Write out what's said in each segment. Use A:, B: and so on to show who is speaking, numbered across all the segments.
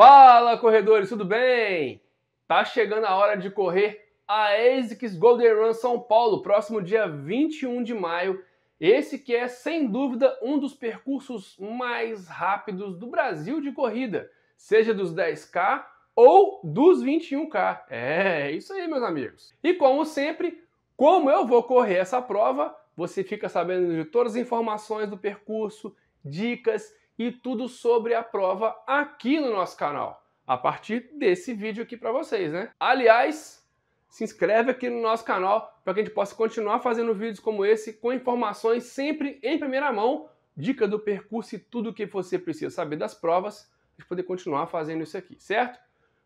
A: Fala corredores, tudo bem? Tá chegando a hora de correr a ASICS Golden Run São Paulo, próximo dia 21 de maio. Esse que é sem dúvida um dos percursos mais rápidos do Brasil de corrida, seja dos 10K ou dos 21K. É, é isso aí, meus amigos. E como sempre, como eu vou correr essa prova, você fica sabendo de todas as informações do percurso, dicas e tudo sobre a prova aqui no nosso canal, a partir desse vídeo aqui para vocês, né? Aliás, se inscreve aqui no nosso canal para que a gente possa continuar fazendo vídeos como esse com informações sempre em primeira mão, dica do percurso e tudo o que você precisa saber das provas para poder continuar fazendo isso aqui, certo?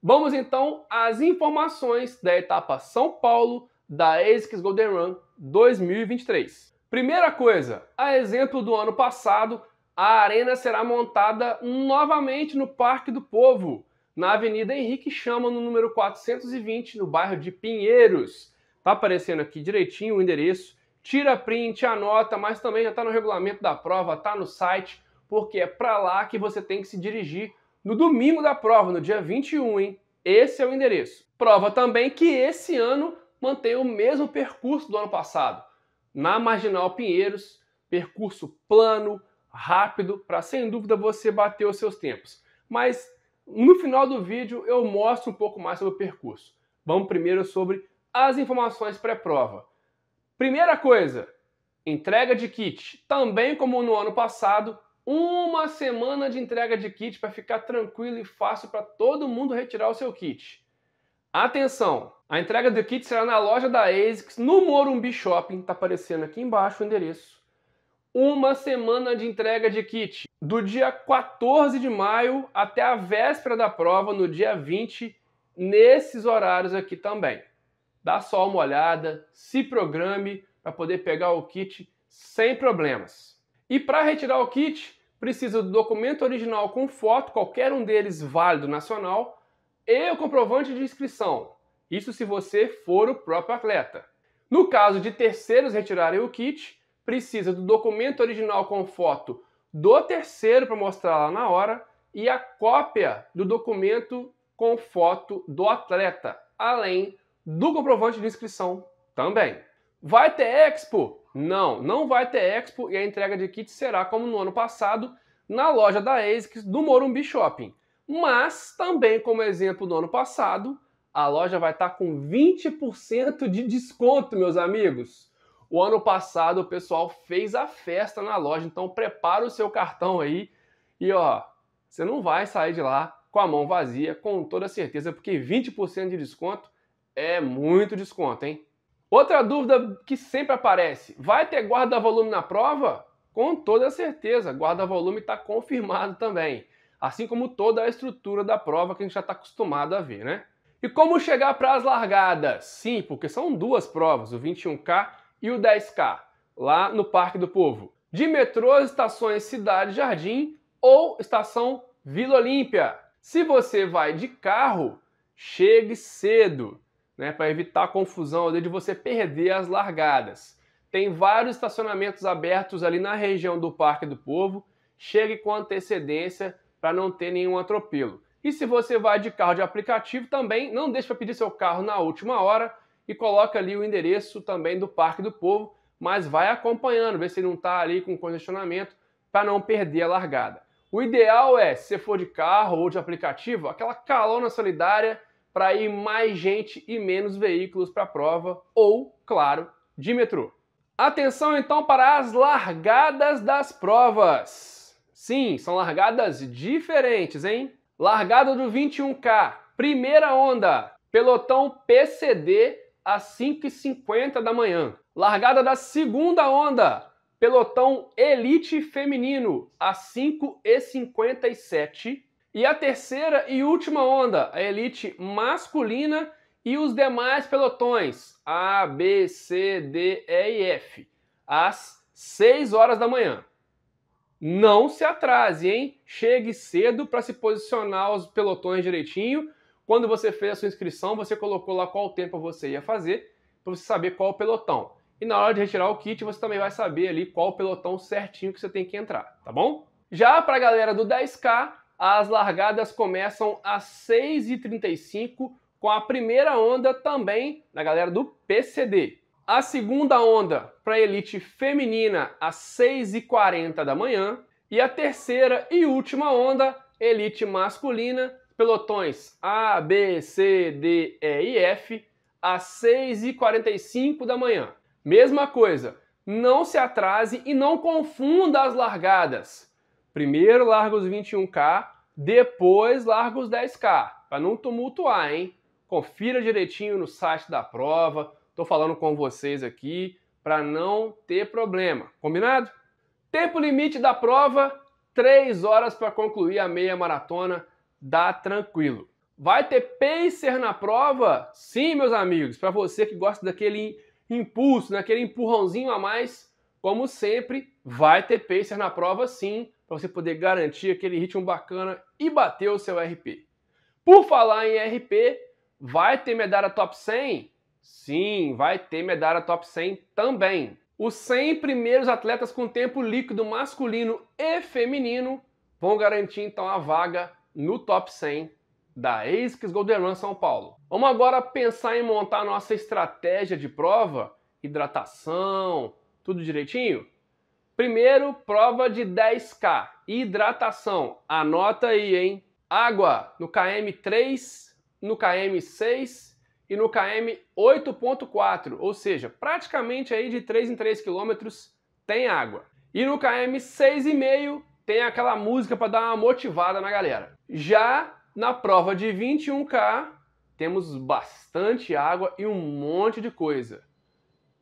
A: Vamos então às informações da etapa São Paulo da ASICS Golden Run 2023. Primeira coisa, a exemplo do ano passado, a arena será montada novamente no Parque do Povo, na Avenida Henrique Chama, no número 420, no bairro de Pinheiros. Tá aparecendo aqui direitinho o endereço. Tira print, anota, mas também já está no regulamento da prova, tá no site, porque é para lá que você tem que se dirigir no domingo da prova, no dia 21, hein? Esse é o endereço. Prova também que esse ano mantém o mesmo percurso do ano passado. Na Marginal Pinheiros, percurso plano, rápido para, sem dúvida, você bater os seus tempos. Mas no final do vídeo eu mostro um pouco mais sobre o percurso. Vamos primeiro sobre as informações pré-prova. Primeira coisa, entrega de kit. Também como no ano passado, uma semana de entrega de kit para ficar tranquilo e fácil para todo mundo retirar o seu kit. Atenção! A entrega do kit será na loja da ASICS, no Morumbi Shopping, está aparecendo aqui embaixo o endereço uma semana de entrega de kit, do dia 14 de maio até a véspera da prova, no dia 20, nesses horários aqui também. Dá só uma olhada, se programe para poder pegar o kit sem problemas. E para retirar o kit, precisa do documento original com foto, qualquer um deles válido nacional, e o comprovante de inscrição. Isso se você for o próprio atleta. No caso de terceiros retirarem o kit, precisa do documento original com foto do terceiro para mostrar lá na hora e a cópia do documento com foto do atleta, além do comprovante de inscrição também. Vai ter Expo? Não, não vai ter Expo e a entrega de kit será como no ano passado na loja da ASICS do Morumbi Shopping. Mas também, como exemplo do ano passado, a loja vai estar tá com 20% de desconto, meus amigos. O ano passado o pessoal fez a festa na loja, então prepara o seu cartão aí e ó, você não vai sair de lá com a mão vazia, com toda certeza, porque 20% de desconto é muito desconto, hein? Outra dúvida que sempre aparece: vai ter guarda-volume na prova? Com toda certeza, guarda-volume está confirmado também, assim como toda a estrutura da prova que a gente já está acostumado a ver, né? E como chegar para as largadas? Sim, porque são duas provas, o 21K e o 10K, lá no Parque do Povo. De metrô, estações Cidade Jardim ou estação Vila Olímpia. Se você vai de carro, chegue cedo, né, para evitar a confusão de você perder as largadas. Tem vários estacionamentos abertos ali na região do Parque do Povo. Chegue com antecedência para não ter nenhum atropelo. E se você vai de carro de aplicativo também, não deixe para pedir seu carro na última hora, e coloca ali o endereço também do Parque do Povo, mas vai acompanhando, ver se ele não está ali com congestionamento para não perder a largada. O ideal é, se for de carro ou de aplicativo, aquela calona solidária para ir mais gente e menos veículos para a prova, ou, claro, de metrô. Atenção então para as largadas das provas. Sim, são largadas diferentes, hein? Largada do 21K, primeira onda, pelotão PCD às 5h50 da manhã. Largada da segunda onda, pelotão Elite Feminino, às 5h57. E a terceira e última onda, a Elite Masculina e os demais pelotões, A, B, C, D, E e F, às 6 horas da manhã. Não se atrase, hein? Chegue cedo para se posicionar os pelotões direitinho quando você fez a sua inscrição, você colocou lá qual tempo você ia fazer, para você saber qual pelotão. E na hora de retirar o kit, você também vai saber ali qual pelotão certinho que você tem que entrar, tá bom? Já para a galera do 10K, as largadas começam às 6h35, com a primeira onda também da galera do PCD. A segunda onda para elite feminina às 6h40 da manhã. E a terceira e última onda, elite masculina, pelotões A, B, C, D, E e F às 6h45 da manhã. Mesma coisa, não se atrase e não confunda as largadas. Primeiro larga os 21K, depois larga os 10K, para não tumultuar, hein? Confira direitinho no site da prova, estou falando com vocês aqui para não ter problema, combinado? Tempo limite da prova, 3 horas para concluir a meia maratona dá tranquilo. Vai ter pacer na prova? Sim, meus amigos, para você que gosta daquele impulso, daquele empurrãozinho a mais, como sempre, vai ter pacer na prova sim, para você poder garantir aquele ritmo bacana e bater o seu RP. Por falar em RP, vai ter medalha top 100? Sim, vai ter medalha top 100 também. Os 100 primeiros atletas com tempo líquido masculino e feminino vão garantir então a vaga no top 100 da ASICS Golden Run São Paulo. Vamos agora pensar em montar nossa estratégia de prova, hidratação, tudo direitinho? Primeiro, prova de 10K, hidratação, anota aí, hein? Água no KM 3, no KM 6 e no KM 8.4, ou seja, praticamente aí de 3 em 3 quilômetros tem água. E no KM 6,5 tem aquela música para dar uma motivada na galera. Já na prova de 21K, temos bastante água e um monte de coisa.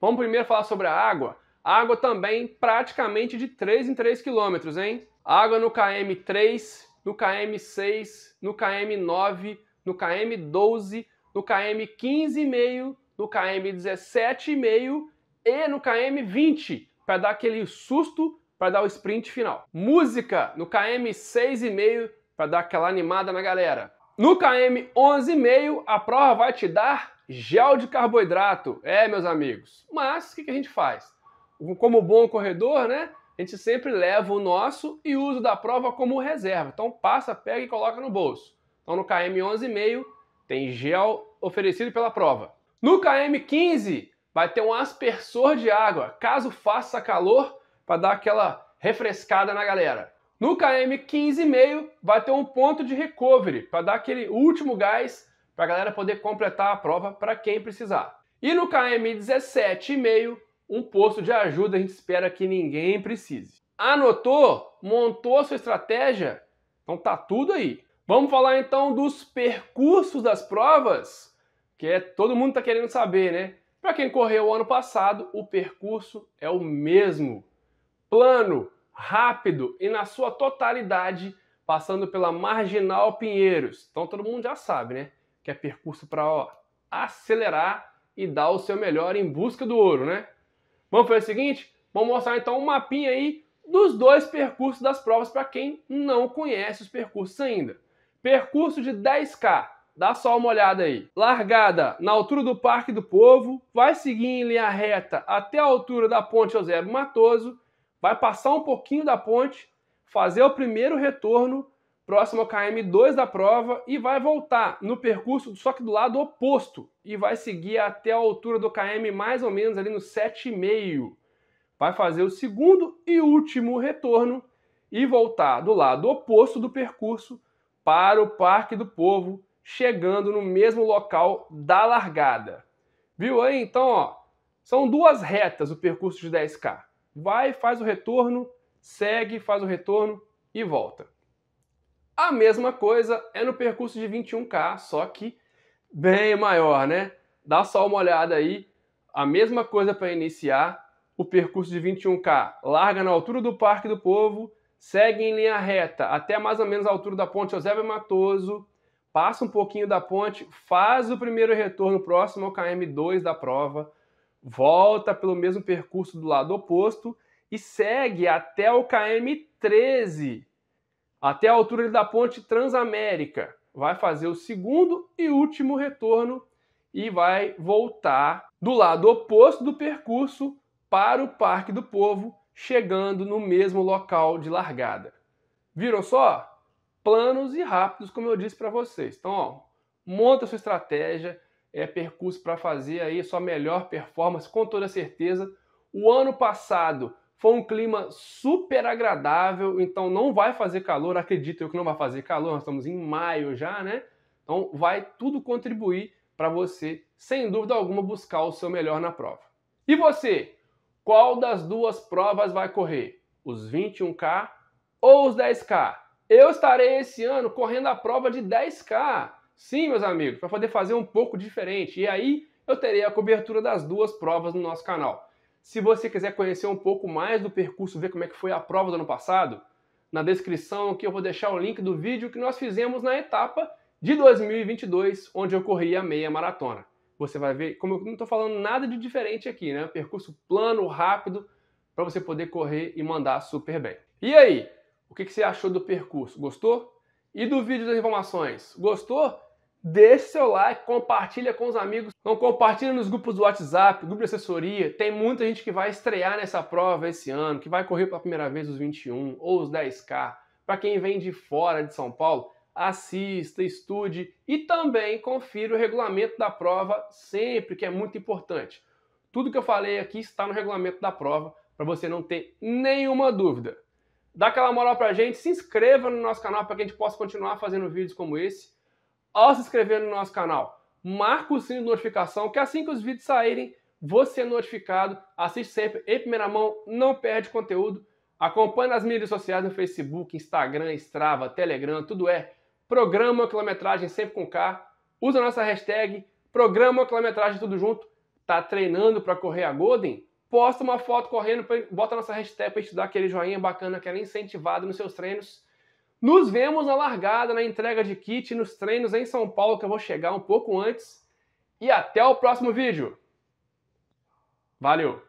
A: Vamos primeiro falar sobre a água? água também praticamente de 3 em 3 quilômetros, hein? Água no KM 3, no KM 6, no KM 9, no KM 12, no KM 15,5, no KM 17,5 e no KM 20, para dar aquele susto para dar o sprint final. Música no KM 6,5 para dar aquela animada na galera. No KM 11,5 a prova vai te dar gel de carboidrato. É, meus amigos. Mas o que, que a gente faz? Como bom corredor, né? A gente sempre leva o nosso e uso da prova como reserva. Então passa, pega e coloca no bolso. Então no KM 11,5 tem gel oferecido pela prova. No KM 15 vai ter um aspersor de água. Caso faça calor, para dar aquela refrescada na galera. No KM 15,5 vai ter um ponto de recovery para dar aquele último gás para a galera poder completar a prova para quem precisar. E no KM 17,5, um posto de ajuda, a gente espera que ninguém precise. Anotou? Montou sua estratégia? Então tá tudo aí. Vamos falar então dos percursos das provas, que é todo mundo tá querendo saber, né? Para quem correu o ano passado, o percurso é o mesmo plano, rápido e na sua totalidade, passando pela Marginal Pinheiros. Então todo mundo já sabe, né? Que é percurso para acelerar e dar o seu melhor em busca do ouro, né? Vamos fazer o seguinte? Vamos mostrar então um mapinha aí dos dois percursos das provas para quem não conhece os percursos ainda. Percurso de 10K, dá só uma olhada aí. Largada na altura do Parque do Povo, vai seguir em linha reta até a altura da Ponte Eusébio Matoso vai passar um pouquinho da ponte, fazer o primeiro retorno próximo ao KM2 da prova e vai voltar no percurso, só que do lado oposto, e vai seguir até a altura do KM mais ou menos ali no 7,5. Vai fazer o segundo e último retorno e voltar do lado oposto do percurso para o Parque do Povo, chegando no mesmo local da largada. Viu aí? Então, ó, são duas retas o percurso de 10K vai, faz o retorno, segue, faz o retorno e volta. A mesma coisa é no percurso de 21K, só que bem maior, né? Dá só uma olhada aí. A mesma coisa para iniciar o percurso de 21K. Larga na altura do Parque do Povo, segue em linha reta até mais ou menos a altura da ponte José Matoso, passa um pouquinho da ponte, faz o primeiro retorno próximo ao KM2 da prova, volta pelo mesmo percurso do lado oposto e segue até o KM 13, até a altura da ponte Transamérica. Vai fazer o segundo e último retorno e vai voltar do lado oposto do percurso para o Parque do Povo, chegando no mesmo local de largada. Viram só? Planos e rápidos, como eu disse para vocês. Então, ó, monta sua estratégia, é, percurso para fazer aí sua melhor performance, com toda certeza. O ano passado foi um clima super agradável, então não vai fazer calor, acredito eu que não vai fazer calor, nós estamos em maio já, né? Então vai tudo contribuir para você, sem dúvida alguma, buscar o seu melhor na prova. E você, qual das duas provas vai correr? Os 21K ou os 10K? Eu estarei esse ano correndo a prova de 10K. Sim, meus amigos, para poder fazer um pouco diferente. E aí eu terei a cobertura das duas provas no nosso canal. Se você quiser conhecer um pouco mais do percurso, ver como é que foi a prova do ano passado, na descrição aqui eu vou deixar o link do vídeo que nós fizemos na etapa de 2022, onde eu corri a meia maratona. Você vai ver, como eu não estou falando nada de diferente aqui, né? Percurso plano, rápido, para você poder correr e mandar super bem. E aí, o que, que você achou do percurso? Gostou? E do vídeo das informações? Gostou? deixe seu like, compartilha com os amigos, não compartilha nos grupos do WhatsApp, grupo de assessoria. Tem muita gente que vai estrear nessa prova esse ano, que vai correr pela primeira vez os 21 ou os 10K. Para quem vem de fora de São Paulo, assista, estude e também confira o regulamento da prova sempre, que é muito importante. Tudo que eu falei aqui está no regulamento da prova para você não ter nenhuma dúvida. Dá aquela moral pra gente, se inscreva no nosso canal para que a gente possa continuar fazendo vídeos como esse ao se inscrever no nosso canal. Marca o sininho de notificação, que assim que os vídeos saírem, você é notificado. Assiste sempre em primeira mão, não perde conteúdo. Acompanhe nas mídias sociais no Facebook, Instagram, Strava, Telegram, tudo é. Programa quilometragem sempre com K. Usa a nossa hashtag Programa quilometragem tudo junto. Tá treinando para correr a Golden? Posta uma foto correndo, bota a nossa hashtag para gente dar aquele joinha bacana, aquela é incentivada nos seus treinos. Nos vemos na largada, na entrega de kit, nos treinos em São Paulo, que eu vou chegar um pouco antes. E até o próximo vídeo. Valeu!